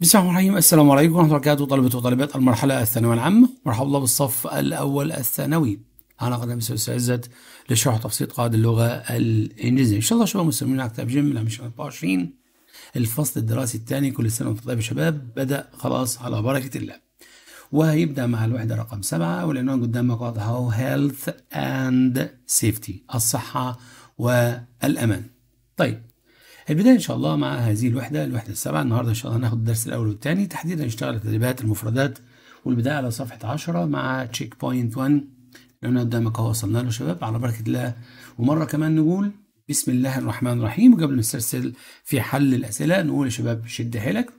بسم الله الرحمن الرحيم السلام عليكم ورحمة الله وبركاته طلبة وطالبات المرحلة الثانوية العامة مرحبا الله بالصف الأول الثانوي أنا قدم أستاذ عزت لشرح تفصيل قواعد اللغة الإنجليزية إن شاء الله شباب مسلمين على كتاب جيم من 24 الفصل الدراسي الثاني كل سنة وأنتم طيب يا شباب بدأ خلاص على بركة الله وهيبدأ مع الوحدة رقم سبعة والعنوان قدامك واضح أهو هيلث أند سيفتي الصحة والأمان طيب البداية إن شاء الله مع هذه الوحدة الوحدة السابعة النهاردة إن شاء الله هناخد الدرس الأول والثاني تحديدا نشتغل تدريبات المفردات والبداية على صفحة 10 مع تشيك بوينت 1 انا قدامك أهو وصلنا له شباب على بركة الله ومرة كمان نقول بسم الله الرحمن الرحيم وقبل ما نسترسل في حل الأسئلة نقول يا شباب شد حيلك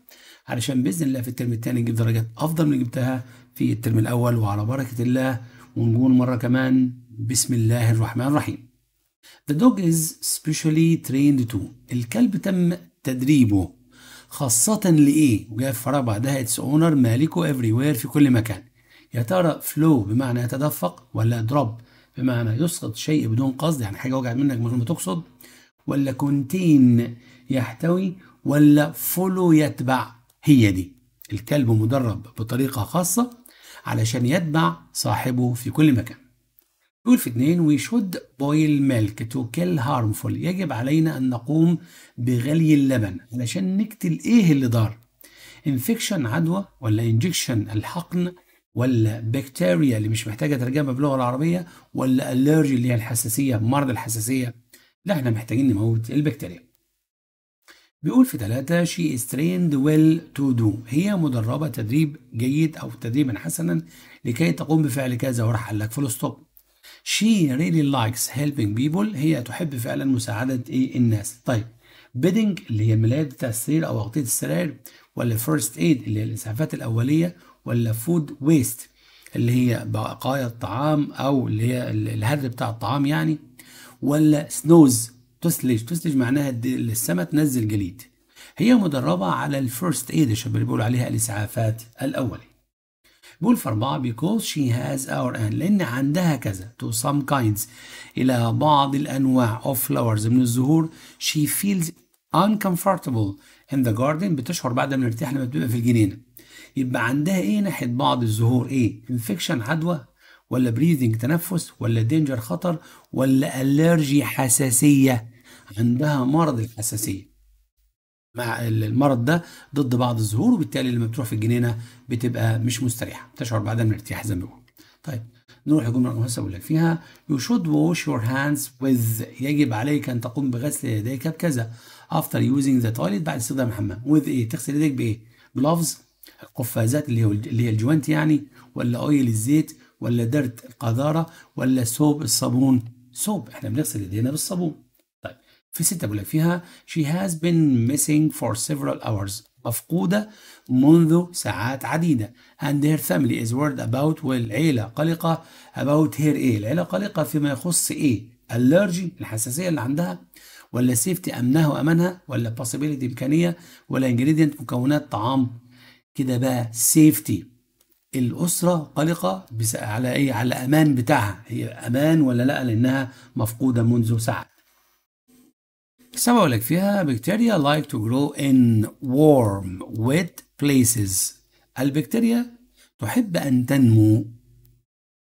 علشان بإذن الله في الترم الثاني نجيب درجات أفضل من اللي جبتها في الترم الأول وعلى بركة الله ونقول مرة كمان بسم الله الرحمن الرحيم The dog is specially trained to الكلب تم تدريبه خاصة لإيه؟ وجاء في فراغ بعدها its owner مالكه everywhere في كل مكان يا ترى flow بمعنى يتدفق ولا drop بمعنى يسقط شيء بدون قصد يعني حاجة وجعت منك من غير ما تقصد ولا contain يحتوي ولا follow يتبع هي دي الكلب مدرب بطريقة خاصة علشان يتبع صاحبه في كل مكان يقول في اتنين وي شود بويل ميلك تو كيل هارمفول يجب علينا أن نقوم بغلي اللبن علشان نقتل إيه اللي ضار انفكشن عدوى ولا انجكشن الحقن ولا بكتيريا اللي مش محتاجة ترجمة باللغة العربية ولا الرجي اللي هي الحساسية مرض الحساسية لا احنا محتاجين نموت البكتيريا بيقول في ثلاثة شي is trained well to do هي مدربة تدريب جيد أو تدريبا حسنا لكي تقوم بفعل كذا وراح قال لك فول ستوب she really likes helping people هي تحب فعلا مساعدة ايه الناس طيب bedding اللي هي الملايات بتاع السرير او اغطية السراير ولا first aid اللي هي الاسعافات الاولية ولا food waste اللي هي بقايا الطعام او اللي هي الهدر بتاع الطعام يعني ولا سنوز تثلج تثلج معناها السماء تنزل جليد هي مدربة على الفيرست ايد الشباب اللي بيقولوا عليها الاسعافات الاولية بيقول في أربعة because she has our أن لأن عندها كذا to some kinds إلى بعض الأنواع of flowers من الزهور she feels uncomfortable in the garden بتشعر بعد ما نرتاح لما بتبقى في الجنينة يبقى عندها إيه ناحية بعض الزهور إيه infection عدوى ولا breathing تنفس ولا danger خطر ولا allergy حساسية عندها مرض الحساسية مع المرض ده ضد بعض الزهور وبالتالي لما بتروح في الجنينه بتبقى مش مستريحه تشعر بعدم الارتياح زي ما بيقول طيب نروح لجمله رقم 5 اقول لك فيها يو شود واش يور هاندز with يجب عليك ان تقوم بغسل يديك بكذا after using the toilet بعد استخدام الحمام with ايه تغسل يديك بايه جلافز القفازات اللي هي اللي هي الجوانت يعني ولا اويل الزيت ولا درت القذاره ولا سوب الصابون سوب احنا بنغسل ايدينا بالصابون في ستة بيقول لك فيها she has been missing for several hours مفقودة منذ ساعات عديدة and her family is worried about والعيلة قلقة about her ايه العيلة قلقة فيما يخص ايه allergy الحساسية اللي عندها ولا سيفتي أمنها وأمانها ولا possibility إمكانية ولا ingredient مكونات طعام كده بقى سيفتي الأسرة قلقة على إيه على أمان بتاعها هي أمان ولا لأ لأنها مفقودة منذ ساعة سبب أقول لك فيها بكتيريا like to grow in warm wet places البكتيريا تحب أن تنمو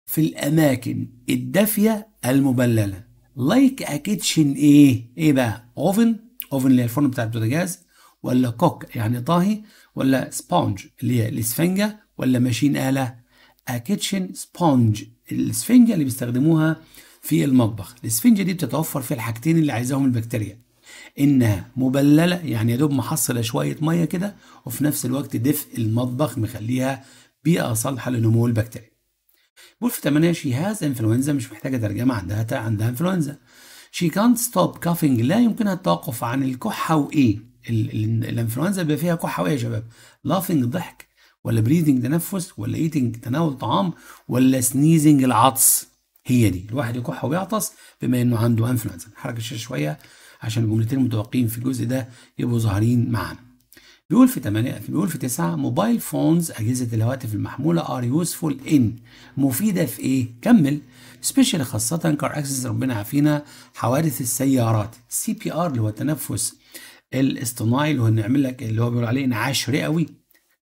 في الأماكن الدافية المبللة like a kitchen إيه؟ إيه بقى؟ oven oven اللي هي الفرن بتاع البوتاجاز ولا كوك يعني طاهي ولا سبونج اللي هي الإسفنجة ولا ماشين آلة a kitchen sponge الإسفنجة اللي بيستخدموها في المطبخ الإسفنجة دي بتتوفر في الحاجتين اللي عايزاهم البكتيريا انها مبلله يعني يا دوب محصله شويه ميه كده وفي نفس الوقت دفء المطبخ مخليها بيئه صالحه لنمو البكتيريا بقول في 8 شي هاز انفلونزا مش محتاجه ترجمه عندها عندها انفلونزا شي كانت ستوب كافينج لا يمكنها التوقف عن الكحه وايه الانفلونزا بيبقى فيها كحه وايه يا شباب لافينج ضحك ولا بريدنج تنفس ولا ايتنج تناول طعام ولا سنيزنج العطس هي دي الواحد يكح ويعطس بما انه عنده انفلونزا حركة شويه عشان الجملتين المتوقعين في الجزء ده يبقوا ظاهرين معانا بيقول في 8 بيقول في 9 موبايل فونز اجهزه الهواتف المحموله ار يوسفول ان مفيده في ايه كمل سبيشال خاصه كار اكسس ربنا يعافينا حوادث السيارات سي بي ار اللي هو التنفس الاصطناعي اللي هو نعمل لك اللي هو بيقول عليه انعاش رئوي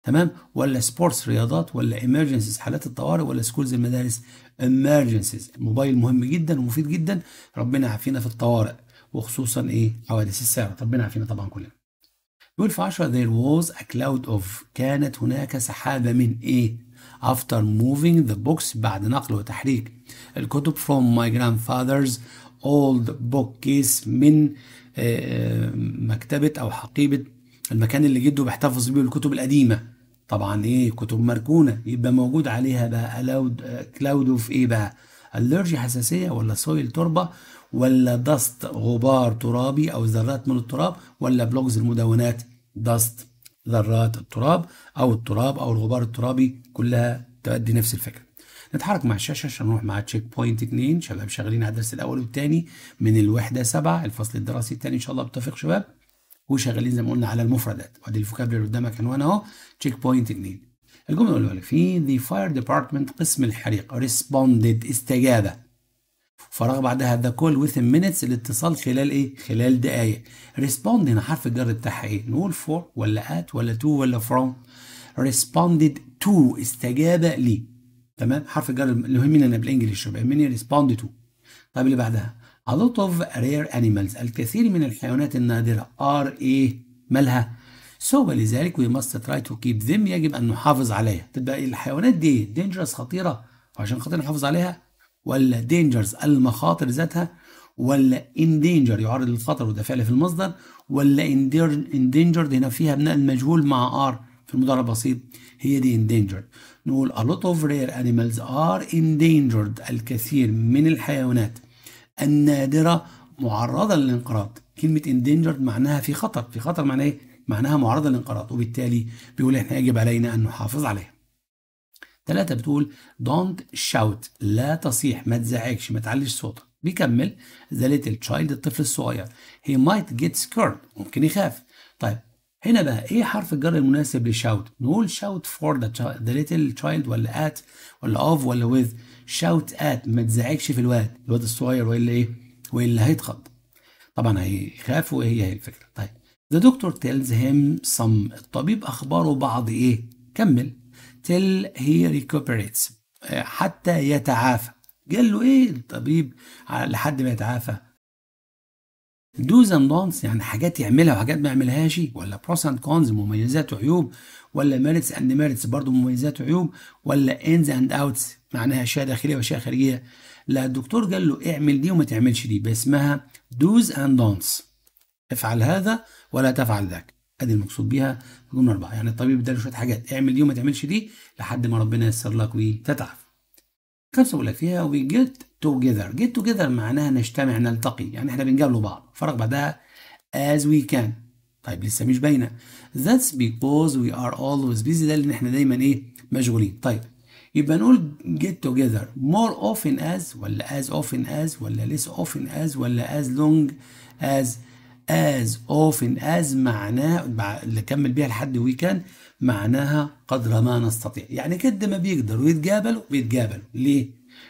تمام ولا سبورتس رياضات ولا ايمرجنسيز حالات الطوارئ ولا سكولز المدارس ايمرجنسيز الموبايل مهم جدا ومفيد جدا ربنا يعافينا في الطوارئ وخصوصا ايه حوادث السير ربنا يعافينا طبعا كلنا بيقول في 10 there was a cloud of كانت هناك سحابه من ايه after moving the books بعد نقل وتحريك الكتب from my grandfather's old bookcase من آه، آه، مكتبه او حقيبه المكان اللي جده بيحتفظ بيه الكتب القديمه طبعا ايه كتب مركونه يبقى موجود عليها بقى كلاود اوف آه، ايه بقى الرجي حساسيه ولا سويل تربه ولا دست غبار ترابي أو ذرات من التراب ولا بلوجز المدونات دست ذرات التراب أو التراب أو الغبار الترابي كلها تؤدي نفس الفكرة نتحرك مع الشاشة عشان نروح مع تشيك بوينت 2 شباب شغالين على الدرس الأول والثاني من الوحدة 7 الفصل الدراسي الثاني إن شاء الله بتفق شباب وشغالين زي ما قلنا على المفردات وادي الفوكابلري اللي قدامك عنوان اهو تشيك بوينت 2 الجمله الاولى في ذا فاير ديبارتمنت قسم الحريق ريسبوندد استجابه فراغ بعدها ذا كول within minutes الاتصال خلال ايه؟ خلال دقايق respond هنا حرف الجر بتاعها ايه؟ نقول for ولا at ولا to ولا from responded to استجاب لي تمام حرف الجر الهمين انا بالانجلش يبقى مني إيه؟ respond to طيب اللي بعدها a lot of rare animals الكثير من الحيوانات النادرة are ايه؟ مالها؟ so لذلك we must try to keep them يجب ان نحافظ عليها تبقى الحيوانات دي dangerous خطيرة وعشان خاطر نحافظ عليها ولا دينجرز المخاطر ذاتها ولا اندينجر يعرض للخطر وده فعل في المصدر ولا اندينجر هنا فيها بناء المجهول مع ار في المضارع البسيط هي دي endangered نقول a lot of rare animals are endangered الكثير من الحيوانات النادرة معرضة للانقراض كلمة endangered معناها في خطر في خطر معناه ايه؟ معناها معرضة للانقراض وبالتالي بيقول احنا يجب علينا أن نحافظ عليها ثلاثة بتقول don't shout لا تصيح ما تزعجش ما تعليش صوتك بيكمل the little child الطفل الصغير he might get scared ممكن يخاف طيب هنا بقى ايه حرف الجر المناسب لشاوت نقول شاوت فور ذا ليتل تشايلد ولا ات ولا اوف ولا ويز شاوت ات ما تزعجش في الواد الواد الصغير والا ايه والا هيتخض طبعا هيخاف وهي هي الفكره طيب ذا دكتور تيلز هيم سم الطبيب اخباره بعض ايه كمل till he recuperates eh, حتى يتعافى قال له ايه الطبيب لحد ما يتعافى دوز اند دونتس يعني حاجات يعملها وحاجات ما يعملهاش ولا بروس اند كونز مميزات وعيوب ولا ميرتس اند ميرتس برضه مميزات وعيوب ولا انز اند اوتس معناها اشياء داخليه واشياء خارجيه لا الدكتور قال له اعمل دي وما تعملش دي اسمها دوز اند دونتس افعل هذا ولا تفعل ذاك ادي المقصود بيها جمله اربعه يعني الطبيب اداله شويه حاجات اعمل دي وما تعملش دي لحد ما ربنا ييسر لك وتتعافى كان بقول لك فيها وي جيت توجذر جيت توجذر معناها نجتمع نلتقي يعني احنا بنقابلوا بعض فرق بعدها از وي كان طيب لسه مش باينه ذاتس بيكوز وي ار اولويز بيزي ده لان احنا دايما ايه مشغولين طيب يبقى نقول get together more often as ولا as often as ولا less often as ولا as long as as often as معناه اللي كمل بيها لحد ويكان معناها قدر ما نستطيع يعني قد ما بيقدروا يتقابلوا بيتقابلوا ليه؟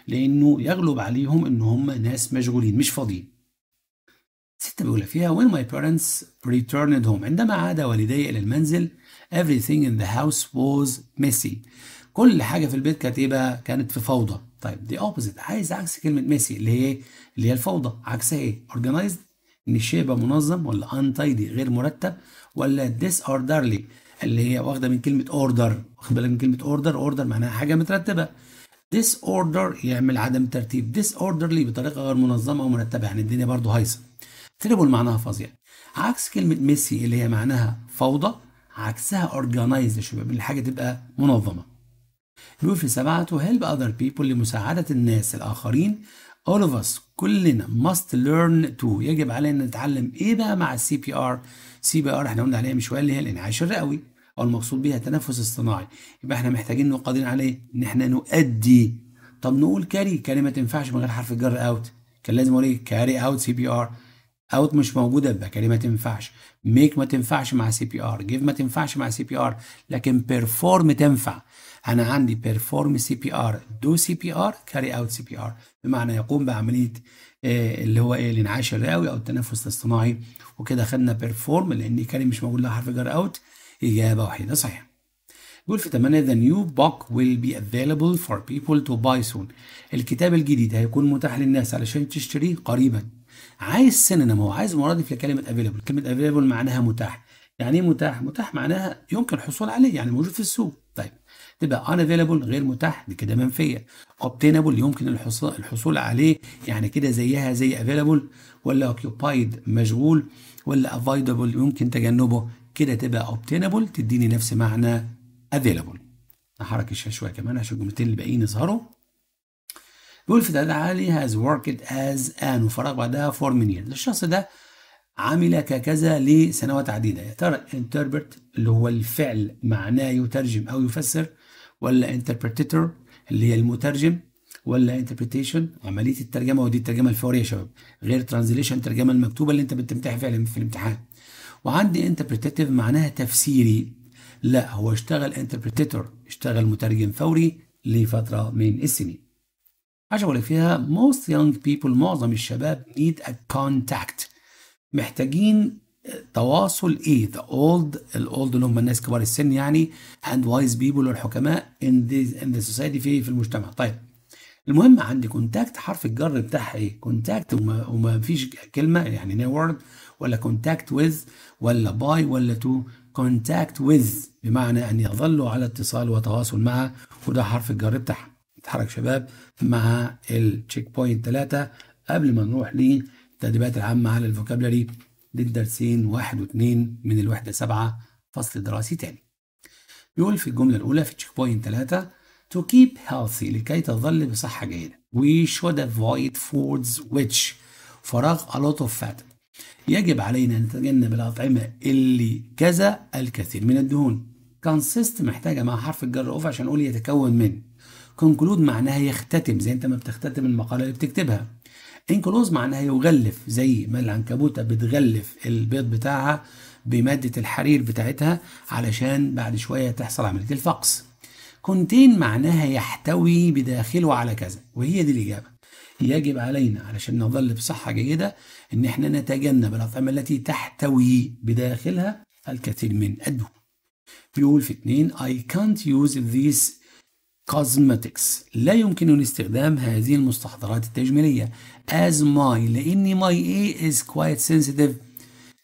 لأنه يغلب عليهم إن هم ناس مشغولين مش فاضيين ستة بيقول فيها when my parents returned home عندما عاد والدي إلى المنزل everything in the house was messy كل حاجة في البيت كانت إيه بقى؟ كانت في فوضى طيب دي opposite عايز عكس كلمة messy اللي هي اللي هي الفوضى عكسها إيه؟ organized ان الشيء يبقى منظم ولا انتايدي غير مرتب ولا ديس اوردرلي اللي هي واخده من كلمه اوردر واخد بالك من كلمه اوردر اوردر معناها حاجه مترتبه ديس اوردر يعمل عدم ترتيب ديس اوردرلي بطريقه غير منظمه ومرتبه يعني الدنيا برضه هايصه تريبل معناها فظيع عكس كلمه ميسي اللي هي معناها فوضى عكسها اورجانيز يا شباب الحاجه تبقى منظمه بيقول في سبعته هيلب اذر other لمساعدة الناس الآخرين all of us كلنا must learn to يجب علينا نتعلم ايه بقى مع السي بي ار سي بي ار احنا قلنا عليها من شويه اللي هي الانعاش الرئوي او المقصود بيها التنفس الصناعي يبقى احنا محتاجين وقادرين عليه ان احنا نؤدي طب نقول كاري كلمه ما تنفعش من غير حرف الجر اوت كان لازم اقول ايه كاري اوت سي بي ار اوت مش موجوده البكالي ما تنفعش ميك ما تنفعش مع سي بي ار جيف ما تنفعش مع سي بي ار لكن بيرفورم تنفع انا عندي بيرفورم سي بي ار دو سي بي ار كاري اوت سي بي ار بمعنى يقوم بعمليه آه، اللي هو ايه الانعاش الرئوي او التنفس الاصطناعي وكده خدنا بيرفورم لان كاري مش موجود لها حرف جر اوت اجابه واحده صحيحه يقول في 8 the new book will be available for people to buy soon الكتاب الجديد هيكون متاح للناس علشان تشتريه قريبا عايز سينما هو عايز مرادف لكلمه افيلبل كلمه افيلبل معناها متاح يعني ايه متاح متاح معناها يمكن الحصول عليه يعني موجود في السوق طيب تبقى افيلبل غير متاح دي كده منفيه اوبتينبل يمكن الحصول الحصول عليه يعني كده زيها زي افيلبل ولا occupied مشغول ولا افايدبل يمكن تجنبه كده تبقى اوبتينبل تديني نفس معنى افيلبل احرك الشاشه شويه كمان عشان الجملتين الباقيين يظهروا بيقول ده علي has worked as an وفراغ بعدها for many years الشخص ده عمل ككذا لسنوات عديدة يا ترى interpret اللي هو الفعل معناه يترجم أو يفسر ولا interpretator اللي هي المترجم ولا interpretation عملية الترجمة ودي الترجمة الفورية يا شباب غير translation الترجمة المكتوبة اللي أنت بتمتحن فيها في الامتحان وعندي interpretative معناها تفسيري لا هو اشتغل interpretator اشتغل مترجم فوري لفترة من السنين حاجه أقول لك فيها most young people معظم الشباب need a contact محتاجين تواصل ايه ذا اولد الاولد اللي هم الناس كبار السن يعني اند وايز بيبل والحكماء ان the ان ذا سوسايتي في في المجتمع طيب المهم عندي كونتاكت حرف الجر بتاعها ايه كونتاكت وما, وما فيش كلمه يعني نورد ولا كونتاكت ويز ولا باي ولا تو كونتاكت ويز بمعنى ان يظلوا على اتصال وتواصل معها وده حرف الجر بتاعها اتحرك شباب مع التشيك بوينت ثلاثة قبل ما نروح للتدريبات العامة على الفوكابلري للدرسين واحد واثنين من الوحدة سبعة فصل دراسي تاني. بيقول في الجملة الأولى في التشيك بوينت ثلاثة to keep healthy لكي تظل بصحة جيدة. We should avoid foods which فراغ a lot of fat. يجب علينا أن نتجنب الأطعمة اللي كذا الكثير من الدهون. consist محتاجة مع حرف الجر اوف عشان أقول يتكون من كونكلود معناها يختتم زي انت ما بتختتم المقالة اللي بتكتبها انكلوز معناها يغلف زي ما العنكبوتة بتغلف البيض بتاعها بمادة الحرير بتاعتها علشان بعد شوية تحصل عملية الفقس كونتين معناها يحتوي بداخله على كذا وهي دي الإجابة يجب علينا علشان نظل بصحة جيدة إن إحنا نتجنب الأطعمة التي تحتوي بداخلها الكثير من الدهون. بيقول في اتنين I can't use these كوزمتكس لا يمكنني استخدام هذه المستحضرات التجميلية as my لأن my ايه is quite sensitive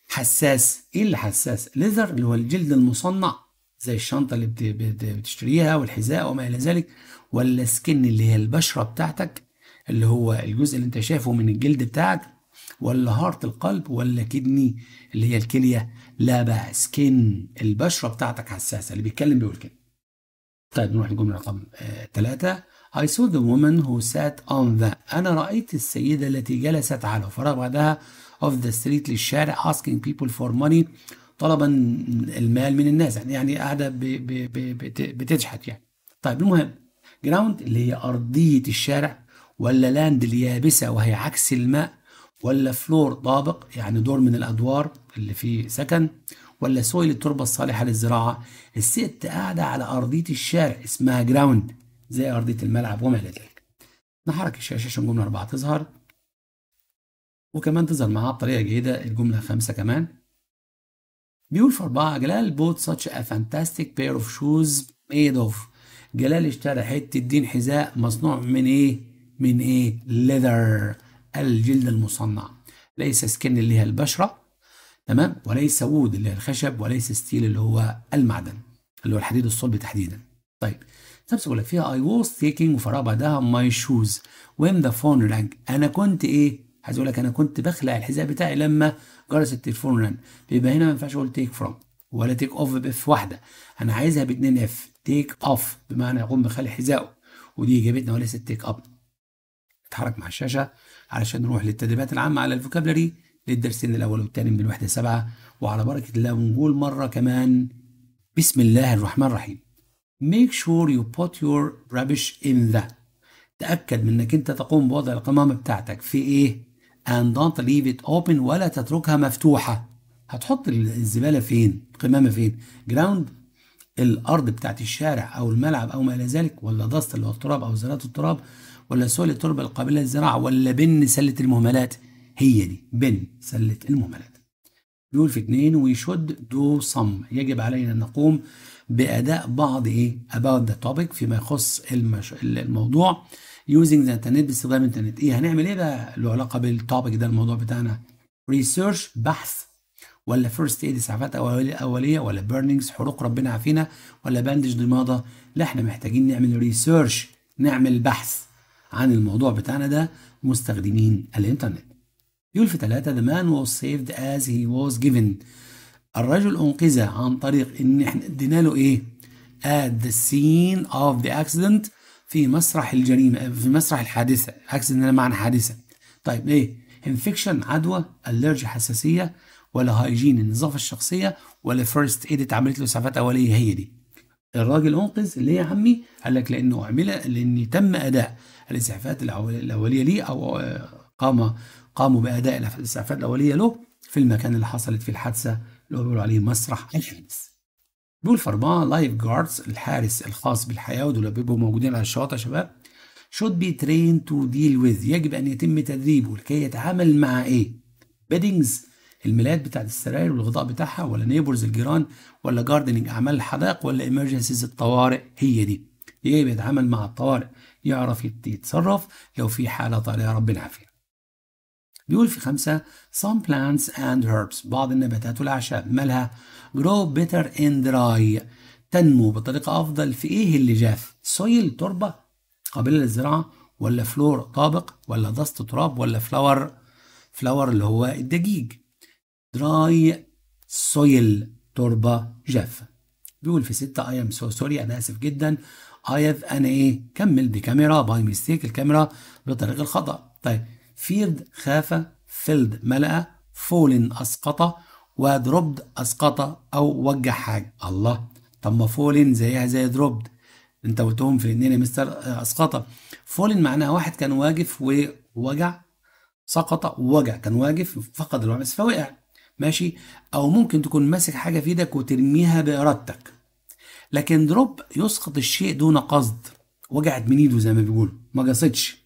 حساس ايه اللي حساس leather اللي هو الجلد المصنع زي الشنطة اللي بتشتريها والحذاء وما إلى ذلك ولا سكن اللي هي البشرة بتاعتك اللي هو الجزء اللي انت شايفه من الجلد بتاعك ولا هارت القلب ولا كدني اللي هي الكلية لا بقى سكن البشرة بتاعتك حساسة اللي بيتكلم بيقول كده طيب نروح للجملة رقم ثلاثة آه، I saw the woman who sat on the أنا رأيت السيدة التي جلست على فراغ بعدها of the street للشارع asking people for money طلبا المال من الناس يعني, يعني قاعدة بتضحك يعني طيب المهم جراوند اللي هي أرضية الشارع ولا لاند اليابسة وهي عكس الماء ولا فلور طابق يعني دور من الأدوار اللي فيه سكن ولا سويل التربة الصالحة للزراعة الست قاعدة على أرضية الشارع اسمها جراوند زي أرضية الملعب وما إلى ذلك نحرك الشاشة عشان جملة أربعة تظهر وكمان تظهر معاها بطريقة جيدة الجملة خمسة كمان بيقول في أربعة جلال بوت ساتش أ فانتاستيك بير أوف شوز ميد أوف جلال اشترى حتة دين حذاء مصنوع من إيه؟ من إيه؟ ليذر الجلد المصنع ليس سكن اللي هي البشرة تمام وليس وود اللي هي الخشب وليس ستيل اللي هو المعدن اللي هو الحديد الصلب تحديدا طيب نفس بقول لك فيها اي ووز تيكينج وفراغ بعدها ماي شوز وين ذا فون رانج انا كنت ايه عايز اقول لك انا كنت بخلع الحذاء بتاعي لما جرس التليفون رن بيبقى هنا ما ينفعش اقول تيك فروم ولا تيك اوف باف واحده انا عايزها باتنين اف تيك اوف بمعنى يقوم بخلع حذائه ودي اجابتنا وليست تيك اب اتحرك مع الشاشه علشان نروح للتدريبات العامه على الفوكابلري للدرسين الأول والثاني من الوحدة سبعة وعلى بركة الله ونقول مرة كمان بسم الله الرحمن الرحيم make sure you put your rubbish in the تأكد من انك انت تقوم بوضع القمامة بتاعتك في ايه and don't leave it open ولا تتركها مفتوحة هتحط الزبالة فين القمامة فين جراوند الارض بتاعت الشارع او الملعب او ما الى ذلك ولا دست اللي هو التراب او زلات التراب ولا سول التربه القابله للزراعه ولا بن سله المهملات هي دي بن سلة المهملات بيقول في اتنين وي شود دو صم يجب علينا أن نقوم بأداء بعض إيه about the topic فيما يخص المش... الموضوع يوزنج ذا انترنت باستخدام الانترنت إيه هنعمل إيه بقى له علاقة بالتوبيك ده الموضوع بتاعنا ريسيرش بحث ولا فيرست ايد اسعافات أولية, أولية ولا بيرنينجز حروق ربنا عافينا ولا باندج ضمادة لا احنا محتاجين نعمل ريسيرش نعمل بحث عن الموضوع بتاعنا ده مستخدمين الانترنت يقول في ثلاثة the man was saved as he was given الرجل أنقذ عن طريق إن إحنا ادينا له إيه؟ at the scene of the accident في مسرح الجريمة في مسرح الحادثة accident معنى حادثة طيب إيه؟ infection عدوى allergy حساسية ولا هايجين النظافة الشخصية ولا first aid اتعملت له إسعافات أولية هي دي الراجل أنقذ ليه يا عمي؟ قال لك لأنه عمل لأن تم أداء الإسعافات الأولية ليه أو قام قاموا بأداء الإسعافات الأولية له في المكان اللي حصلت فيه الحادثة اللي هو بيقولوا عليه مسرح الحادث. بيقول فرمان لايف جاردز الحارس الخاص بالحياة ودول بيبقوا موجودين على الشواطئ يا شباب should be trained to deal with يجب أن يتم تدريبه لكي يتعامل مع إيه؟ بيدنجز الملايات بتاعت السراير والغطاء بتاعها ولا نيبرز الجيران ولا جاردنينج أعمال الحدائق ولا إمرجنسيز الطوارئ هي دي يجب يتعامل مع الطوارئ يعرف يتصرف لو في حالة طارئة ربنا عافية بيقول في خمسة some plants and herbs بعض النباتات والأعشاب مالها grow better in dry تنمو بطريقة أفضل في إيه اللي جاف soil تربة قابلة للزراعة ولا فلور طابق ولا دست تراب ولا فلاور فلاور اللي هو الدجيج dry soil تربة جافة بيقول في ستة I am so sorry أنا آسف جدا I have أنا إيه كمل بكاميرا باي ميستيك الكاميرا بطريق الخطأ طيب فيرد خاف فيلد ملأ فولن أسقط ودروبد أسقط أو وجه حاجة الله طب ما فولن زيها زي دروبد انت قلتهم في الاثنين يا مستر آه، اسقط فولن معناها واحد كان واقف ووجع سقط ووجع كان واقف فقد الوعي بس فوقع ماشي او ممكن تكون ماسك حاجه في ايدك وترميها بارادتك لكن دروب يسقط الشيء دون قصد وجعت من ايده زي ما بيقولوا ما قصدش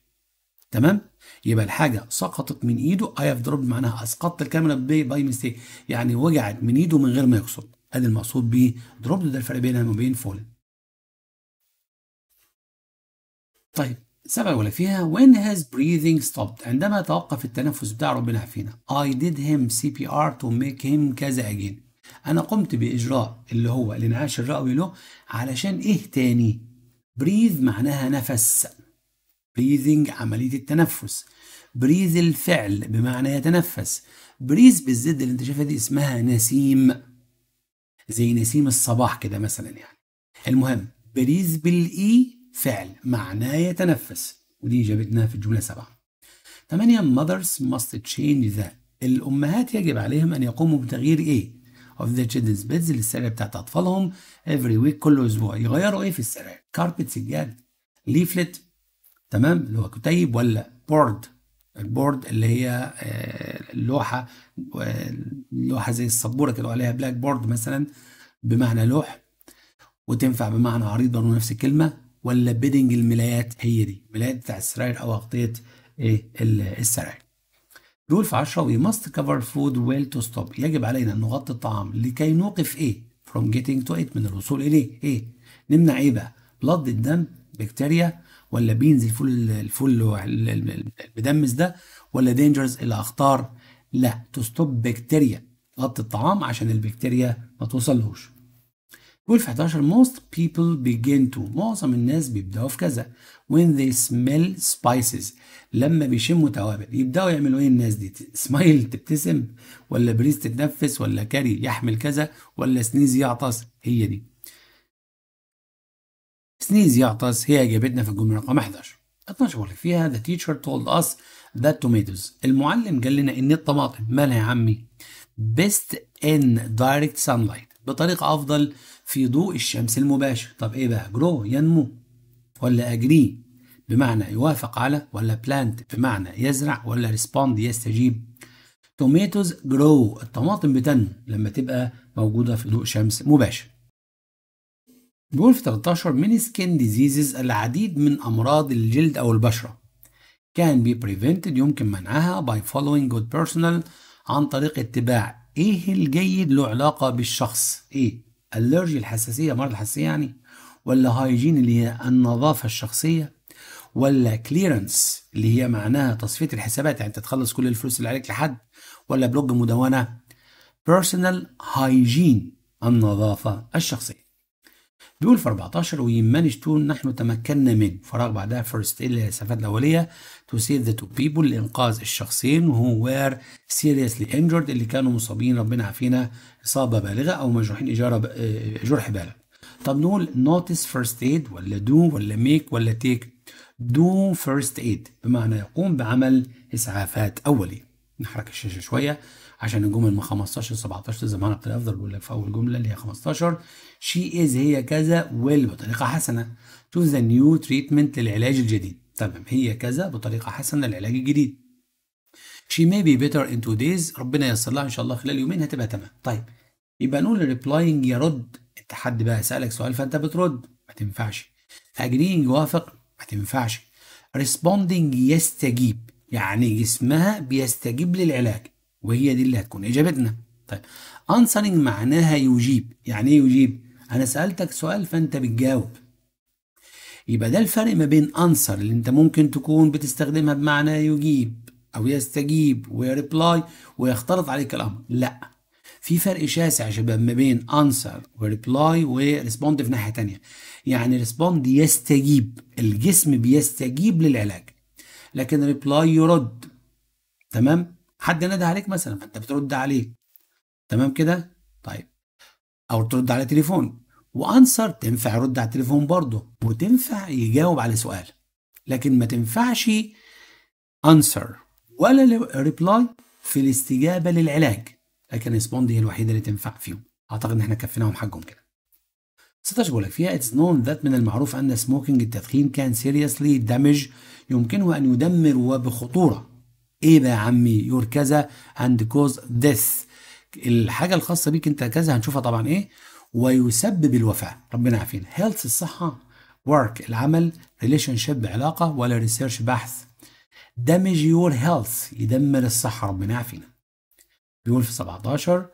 تمام يبقى الحاجه سقطت من ايده اي هاف دروب معناها اسقطت الكاميرا باي ميستيك يعني وجعت من ايده من غير ما يقصد ادي المقصود بيه دروب ده الفرق بينها وبين فول طيب سبع الأولى فيها when his breathing stopped عندما توقف التنفس بتاع ربنا ديد I did him CPR to make him كذا again أنا قمت بإجراء اللي هو الإنعاش الرئوي له علشان إيه تاني breathe معناها نفس بريذنج عملية التنفس بريز الفعل بمعنى يتنفس بريز بالزد اللي انت شايفها دي اسمها نسيم زي نسيم الصباح كده مثلا يعني المهم بريز بالاي فعل معناه يتنفس ودي اجابتنا في الجمله سبعه. ثمانية mothers must change the الامهات يجب عليهم ان يقوموا بتغيير ايه؟ of the children's beds للسراير بتاعت اطفالهم every week كل اسبوع يغيروا ايه في السرير كاربت سجاد ليفلت تمام اللي هو كتيب ولا بورد البورد اللي هي اللوحة آه، اللوحه آه، زي السبورة كده عليها بلاك بورد مثلا بمعنى لوح وتنفع بمعنى عريض برضه نفس الكلمة ولا بيدنج الملايات هي دي ملايات بتاع السراير أو أغطية إيه السراير رول في 10 وي ماست كفر فود ويل تو ستوب يجب علينا أن نغطي الطعام لكي نوقف إيه فروم جيتنج تو ايت من الوصول إليه إيه نمنع إيه بقى بلد الدم بكتيريا ولا بينز الفول الفول المدمس ده ولا دينجرز اللي هختار لا تستوب بكتيريا غطي الطعام عشان البكتيريا ما توصلهوش بيقول في 11 most people begin to معظم الناس بيبدأوا في كذا when they smell spices لما بيشموا توابل يبدأوا يعملوا ايه الناس دي سمايل تبتسم ولا بريز تتنفس ولا كاري يحمل كذا ولا سنيز يعطس هي دي سنيز يعطس هي اجابتنا في الجمله رقم 11 12 بقول فيها ذا تيشر تولد اس ذا توميتوز المعلم قال لنا ان الطماطم مالها يا عمي ان دايركت سان لايت بطريقه افضل في ضوء الشمس المباشر طب ايه بقى جرو ينمو ولا اجري بمعنى يوافق على ولا بلانت بمعنى يزرع ولا ريسبوند يستجيب توميتوز جرو الطماطم بتنمو لما تبقى موجوده في ضوء شمس مباشر بيقول في 13 من سكين ديزيزز العديد من أمراض الجلد أو البشرة كان بي prevented يمكن منعها باي following جود بيرسونال عن طريق اتباع ايه الجيد له علاقة بالشخص ايه الالرجي الحساسية مرض الحساسية يعني ولا هايجين اللي هي النظافة الشخصية ولا كليرنس اللي هي معناها تصفية الحسابات يعني تتخلص كل الفلوس اللي عليك لحد ولا بلوج مدونة بيرسونال هايجين النظافة الشخصية بيقول في 14 وي مانج تو نحن تمكنا من فراغ بعدها فيرست ايه اللي هي الاوليه تو سيف ذا تو بيبول لانقاذ الشخصين وهو وير سيريسلي انجرد اللي كانوا مصابين ربنا عافينا اصابه بالغه او مجروحين اجاره آه، جرح بالغ طب نقول نوتس فيرست ايد ولا دو ولا ميك ولا تيك دو فيرست ايد بمعنى يقوم بعمل اسعافات اوليه نحرك الشاشه شويه عشان الجمل من 15 ل 17 زي ما انا افضل بقول لك في اول جمله اللي هي 15 شي از هي كذا ويل بطريقه حسنه تو ذا نيو تريتمنت للعلاج الجديد تمام هي كذا بطريقه حسنه للعلاج الجديد شي مي بي بيتر ان تو دايز ربنا ييسر لها ان شاء الله خلال يومين هتبقى تمام طيب يبقى نقول ريبلاينج يرد انت حد بقى سالك سؤال فانت بترد ما تنفعش اجرينج يوافق ما تنفعش ريسبوندنج يستجيب يعني جسمها بيستجيب للعلاج وهي دي اللي هتكون إجابتنا طيب answering معناها يجيب يعني إيه يجيب؟ أنا سألتك سؤال فأنت بتجاوب يبقى ده الفرق ما بين answer اللي أنت ممكن تكون بتستخدمها بمعنى يجيب أو يستجيب ويريبلاي ويختلط عليك الأمر لأ في فرق شاسع يا شباب ما بين answer وريبلاي وريسبوند في ناحية تانية يعني ريسبوند يستجيب الجسم بيستجيب للعلاج لكن ريبلاي يرد تمام حد نادى عليك مثلا فانت بترد عليه تمام كده طيب او ترد على تليفون وانسر تنفع يرد على التليفون برضه وتنفع يجاوب على سؤال لكن ما تنفعش انسر ولا ريبلاي في الاستجابه للعلاج لكن ريسبوند هي الوحيده اللي تنفع فيهم اعتقد ان احنا كفيناهم حقهم كده 16 بقول لك فيها اتس نون ذات من المعروف ان سموكينج التدخين كان سيريسلي دامج يمكنه ان يدمر وبخطوره ايه بقى يا عمي يور كذا اند كوز ديث الحاجه الخاصه بيك انت كذا هنشوفها طبعا ايه ويسبب الوفاه ربنا عارفين هيلث الصحه ورك العمل ريليشن شيب علاقه ولا ريسيرش بحث دامج يور هيلث يدمر الصحه ربنا عارفين بيقول في 17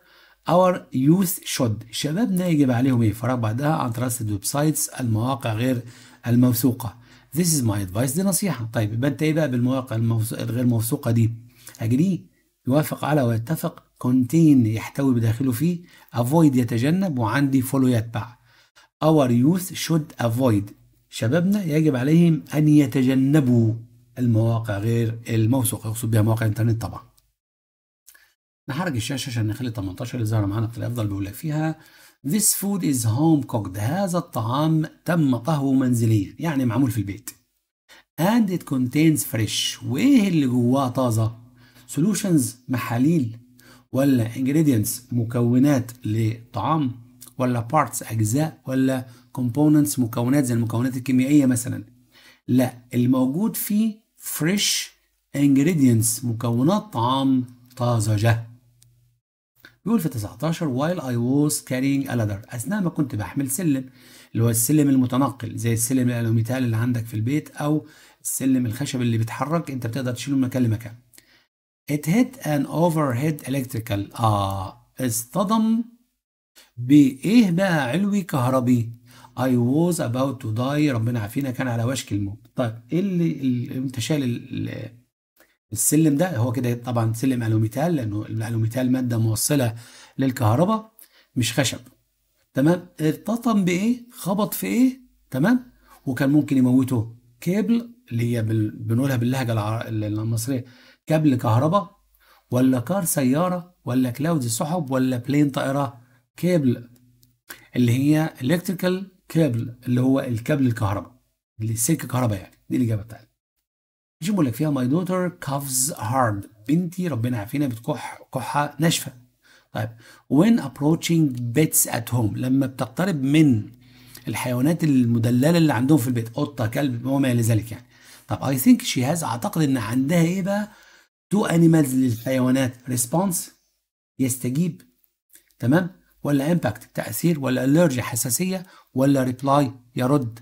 اور يوث شود شبابنا يجب عليهم ايه فراغ بعدها انترستد ويب سايتس المواقع غير الموثوقه This is my advice دي نصيحة طيب يبقى أنت إيه بقى بالمواقع الغير موثوقة دي أجريه يوافق على ويتفق contain يحتوي بداخله فيه avoid يتجنب وعندي follow يتبع our youth should avoid شبابنا يجب عليهم أن يتجنبوا المواقع غير الموثوقة يقصد بها مواقع الإنترنت طبعا نحرك الشاشة عشان نخلي 18 اللي ظهر معانا بطريقة أفضل بيقول لك فيها This food is home cooked هذا الطعام تم طهوه منزليا يعني معمول في البيت and it contains fresh وايه اللي جواه طازة solutions محاليل ولا ingredients مكونات لطعام ولا parts أجزاء ولا components مكونات زي المكونات الكيميائية مثلا لا الموجود فيه fresh ingredients مكونات طعام طازجة بيقول في 19 while I was carrying a ladder اثناء ما كنت بحمل سلم اللي هو السلم المتنقل زي السلم الالوميتال اللي عندك في البيت او السلم الخشب اللي بيتحرك انت بتقدر تشيله من مكان لمكان It hit an overhead electrical اه اصطدم بايه بقى علوي كهربي I was about to die ربنا عافينا كان على وشك الموت طيب ايه اللي انت شايل السلم ده هو كده طبعا سلم الوميتال لانه الالوميتال ماده موصله للكهرباء مش خشب تمام ارتطم بايه خبط في ايه تمام وكان ممكن يموته كيبل اللي هي بنقولها باللهجه المصريه كابل كهرباء ولا كار سياره ولا كلاود سحب ولا بلين طائره كيبل اللي هي الكتريكال كابل اللي هو الكابل الكهرباء اللي سلك كهرباء يعني دي الاجابه بتاعتي ماشي يقول لك فيها ماي دوتر كافز هارد بنتي ربنا يعافينا بتكح كحه ناشفه طيب وين ابروتشنج بيتس ات هوم لما بتقترب من الحيوانات المدلله اللي عندهم في البيت قطه كلب وما الى ذلك يعني طب اي ثينك شي هاز اعتقد ان عندها ايه بقى تو انيمالز للحيوانات ريسبونس يستجيب تمام ولا امباكت تاثير ولا الرجي حساسيه ولا ريبلاي يرد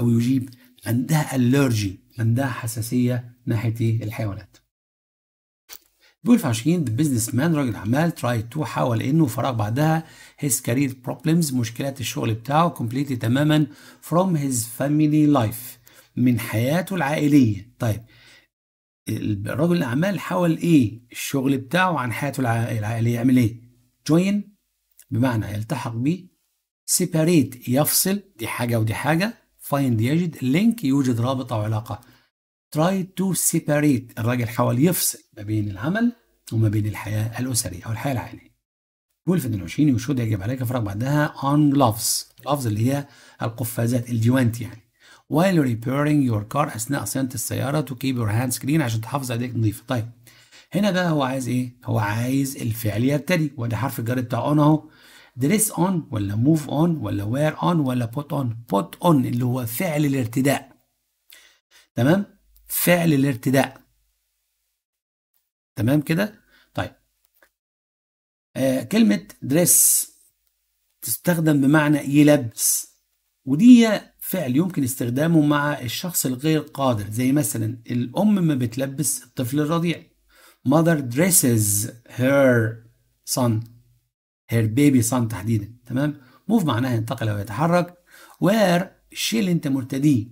او يجيب عندها الرجي عندها حساسية ناحية الحيوانات بيقول في ذا بزنس مان راجل اعمال تراي تو حاول انه فراغ بعدها هيز كارير بروبلمز مشكلات الشغل بتاعه كومبليتلي تماما فروم هيز فاميلي لايف من حياته العائلية طيب الراجل الاعمال حاول ايه الشغل بتاعه عن حياته العائلية يعمل ايه جوين بمعنى يلتحق بيه سيباريت يفصل دي حاجة ودي حاجة فايند يجد لينك يوجد رابط أو علاقة تراي تو سيباريت الراجل حاول يفصل ما بين العمل وما بين الحياة الأسرية أو الحياة العائلية ويلفت 22 يشود يجب عليك فرق بعدها on gloves gloves اللي هي القفازات الجوانت يعني while repairing your car أثناء صيانة السيارة to keep your hands clean عشان تحافظ على ايديك نظيفة طيب هنا بقى هو عايز ايه؟ هو عايز الفعل يبتدي وده حرف الجر بتاعه اون اهو دريس اون ولا موف اون ولا وير اون ولا بوت اون بوت اون اللي هو فعل الارتداء تمام فعل الارتداء تمام كده طيب آه كلمة دريس تستخدم بمعنى يلبس ودي فعل يمكن استخدامه مع الشخص الغير قادر زي مثلا الأم ما بتلبس الطفل الرضيع mother dresses her son هير بيبي صن تحديدا تمام موف معناها ينتقل او يتحرك وير الشيء اللي انت مرتديه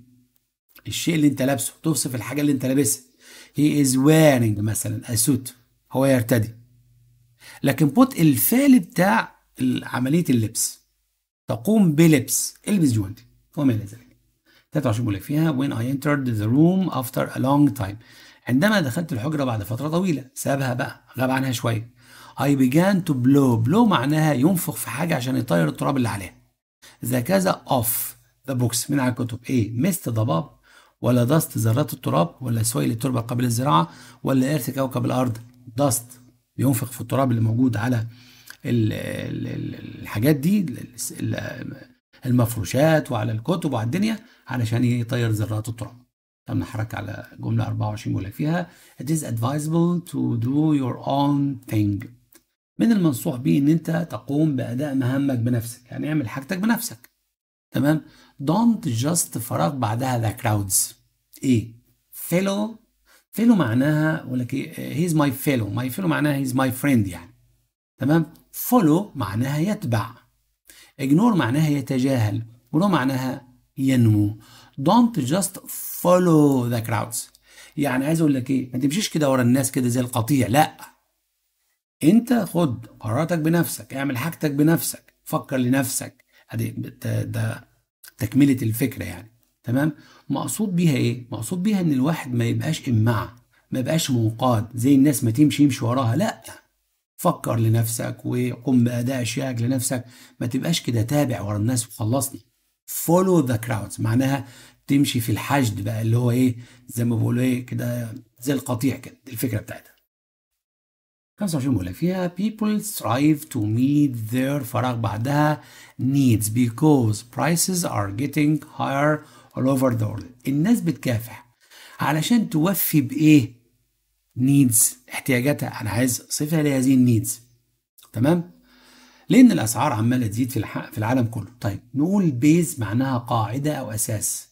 الشيء اللي انت لابسه توصف الحاجه اللي انت لابسها هي از ويرنج مثلا اسوت هو يرتدي لكن بوت الفعل بتاع عمليه اللبس تقوم بلبس البس جوانتي وما الى ذلك 23 بيقول لك فيها when I entered the room after a long time عندما دخلت الحجره بعد فتره طويله سابها بقى غاب عنها شويه I began to blow blow معناها ينفخ في حاجة عشان يطير التراب اللي عليها ذا كذا اوف ذا بوكس من على الكتب ايه مست ضباب ولا دست ذرات التراب ولا سويل التربة قبل الزراعة ولا إرث كوكب الأرض دست بينفخ في التراب اللي موجود على الحاجات دي المفروشات وعلى الكتب وعلى الدنيا علشان يطير ذرات التراب طب نحرك على جملة 24 بيقول فيها It is advisable to do your own thing من المنصوح به ان انت تقوم باداء مهامك بنفسك يعني اعمل حاجتك بنفسك تمام don't just فراغ بعدها the crowds ايه fellow fellow معناها ولا لك ايه he's my fellow my fellow معناها he's my friend يعني تمام follow معناها يتبع ignore معناها يتجاهل ولو معناها ينمو don't just follow the crowds يعني عايز اقول لك ايه ما تمشيش كده ورا الناس كده زي القطيع لا انت خد قراراتك بنفسك اعمل حاجتك بنفسك فكر لنفسك ادي ده تكمله الفكره يعني تمام مقصود بيها ايه مقصود بيها ان الواحد ما يبقاش امعه ما يبقاش منقاد زي الناس ما تمشي يمشي وراها لا فكر لنفسك وقم باداء اشيائك لنفسك ما تبقاش كده تابع ورا الناس وخلصني فولو ذا كراودز معناها تمشي في الحشد بقى اللي هو ايه زي ما بيقولوا ايه كده زي القطيع كده الفكره بتاعتها 25 بيقول لك فيها people strive to meet their فراغ بعدها needs because prices are getting higher all over the world الناس بتكافح علشان توفي بايه needs احتياجاتها انا عايز صفه لهذه النيدز تمام لان الاسعار عماله تزيد في الح... في العالم كله طيب نقول بيز معناها قاعده او اساس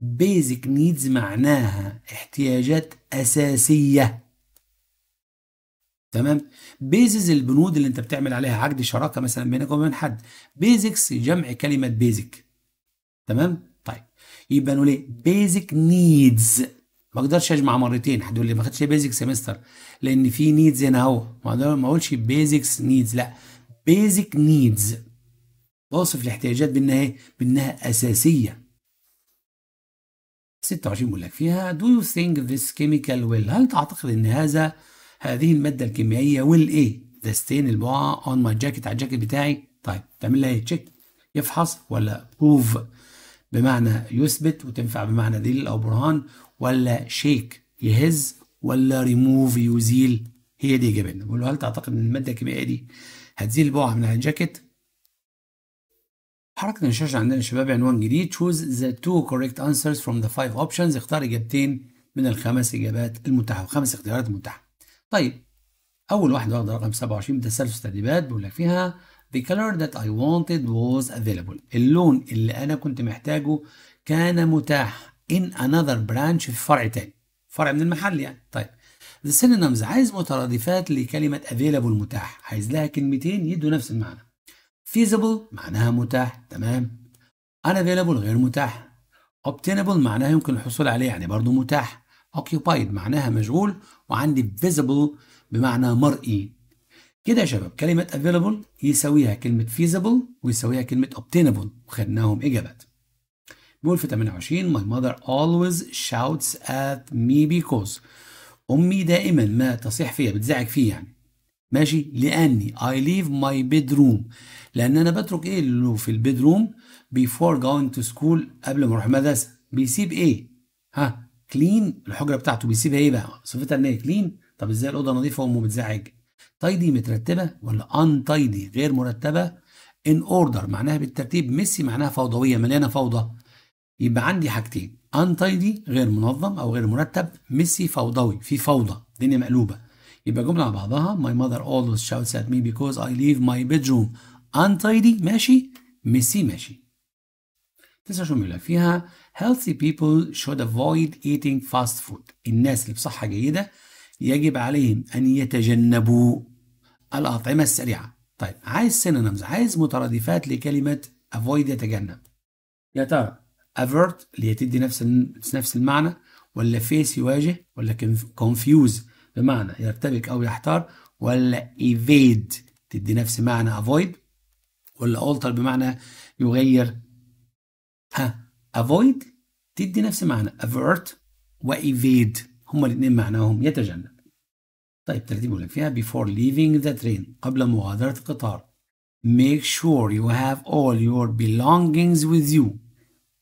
بيزك نيدز معناها احتياجات اساسيه تمام بيزز البنود اللي انت بتعمل عليها عقد شراكه مثلا بينك وبين حد بيزكس جمع كلمه بيزك تمام طيب يبقى نقول ايه بيزك نيدز ما اقدرش اجمع مرتين هتقول لي ما خدتش بيزك سمستر لان في نيدز هنا اهو ما اقولش بيزكس نيدز لا بيزك نيدز بوصف الاحتياجات بانها ايه بانها اساسيه 26 بيقول لك فيها دو يو ثينك this كيميكال ويل هل تعتقد ان هذا هذه الماده الكيميائيه ويل ايه ذا ستين البقعه اون ماي جاكيت على الجاكيت بتاعي طيب تعمل لها تشيك إيه؟ يفحص ولا بروف بمعنى يثبت وتنفع بمعنى دليل او برهان ولا شيك يهز ولا ريموف يزيل هي دي اجابتنا بقول له هل تعتقد ان الماده الكيميائيه دي هتزيل البقعه من على الجاكيت حركة الشاشة عندنا يا شباب عنوان جديد choose the two correct answers from the five options اختار اجابتين من الخمس اجابات المتاحة وخمس اختيارات المتاحة طيب أول واحدة واخدة رقم 27 بتسلسل ترتيبات بيقول لك فيها The color that I wanted was available اللون اللي أنا كنت محتاجه كان متاح in another branch في فرع تاني فرع من المحل يعني طيب The synonyms عايز مترادفات لكلمة available متاح عايز لها كلمتين يدوا نفس المعنى feasible معناها متاح تمام unavailable غير متاح obtainable معناها يمكن الحصول عليه يعني برضه متاح occupied معناها مشغول وعندي visible بمعنى مرئي كده يا شباب كلمة available يساويها كلمة feasible ويساويها كلمة obtainable وخدناهم إجابات بيقول في 28 my mother always shouts at me because أمي دائما ما تصيح فيا بتزعج فيا يعني ماشي لأني I leave my bedroom لأن أنا بترك إيه اللي في البيدروم before going to school قبل ما أروح المدرسة بيسيب إيه ها كلين الحجره بتاعته بيسيبها ايه بقى صفتها ان هي كلين طب ازاي الاوضه نظيفه وامه بتزعج تايدي مترتبه ولا ان تايدي غير مرتبه ان اوردر معناها بالترتيب ميسي معناها فوضويه مليانه فوضى يبقى عندي حاجتين ان تايدي غير منظم او غير مرتب ميسي فوضوي في فوضى الدنيا مقلوبه يبقى جمله على بعضها my mother شاوتس ات مي بيكوز اي ليف ماي بيدروم ان تايدي ماشي ميسي ماشي لسه شو ميلا فيها healthy people should avoid eating fast food الناس اللي بصحة جيدة يجب عليهم أن يتجنبوا الأطعمة السريعة طيب عايز synonyms عايز مترادفات لكلمة avoid يتجنب يا ترى avert اللي هي تدي نفس نفس المعنى ولا face يواجه ولا confuse بمعنى يرتبك أو يحتار ولا evade تدي نفس معنى avoid ولا alter بمعنى يغير ها avoid تدي نفس معنى avert وايفيد هما الاثنين معناهم يتجنب طيب ترتيب لك فيها before leaving the train قبل مغادرة القطار make sure you have all your belongings with you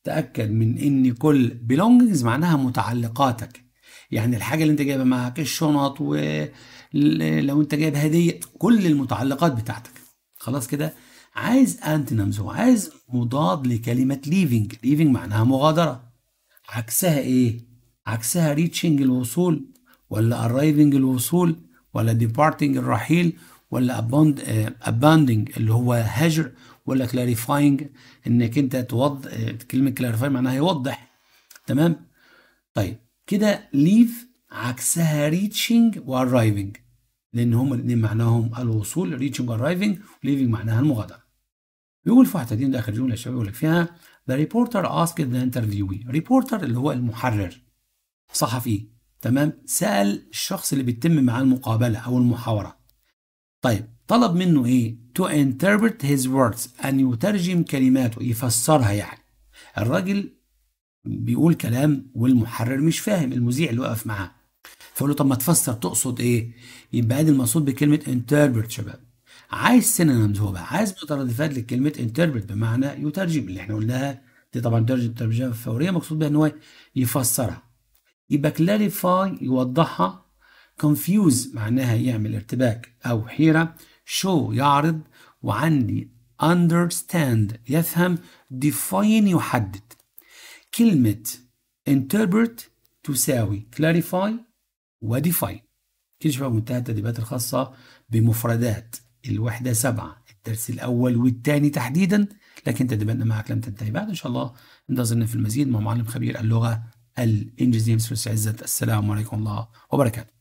تأكد من إن كل belongings معناها متعلقاتك يعني الحاجة اللي أنت جايبها معاك الشنط ولو أنت جايب هدية كل المتعلقات بتاعتك خلاص كده عايز انتنمز هو عايز مضاد لكلمة ليفنج ليفنج معناها مغادرة عكسها ايه؟ عكسها ريتشنج الوصول ولا arriving الوصول ولا departing الرحيل ولا اباند آه، uh, اللي هو هجر ولا clarifying انك انت توض آه، كلمة clarify معناها يوضح تمام؟ طيب كده leave عكسها reaching و arriving لان هما الاثنين معناهم الوصول reaching و arriving leaving معناها المغادرة بيقول في هتدين ده اخر جمله الشباب يقول لك فيها The reporter asked the interviewee reporter اللي هو المحرر صحفي تمام سأل الشخص اللي بيتم معاه المقابلة أو المحاورة طيب طلب منه إيه to interpret his words أن يترجم كلماته يفسرها يعني الراجل بيقول كلام والمحرر مش فاهم المذيع اللي واقف معاه فقال له طب ما تفسر تقصد ايه يبقى ادي المقصود بكلمه interpret شباب عايز سينونيمز هو بقى عايز مترادفات لكلمه انتربرت بمعنى يترجم اللي احنا قلناها دي طبعا ترجمه الترجمه فوريه مقصود بها ان هو يفسرها يبقى كلاريفاي يوضحها كونفيوز معناها يعمل ارتباك او حيره شو يعرض وعندي understand يفهم define يحدد كلمة interpret تساوي clarify وديفاين كده شباب منتهى التدريبات الخاصة بمفردات الوحدة سبعة الدرس الأول والثاني تحديدا لكن تدبنا معك لم تنتهي بعد إن شاء الله انتظرنا في المزيد مع معلم خبير اللغة الإنجليزية مستر عزت السلام عليكم الله وبركاته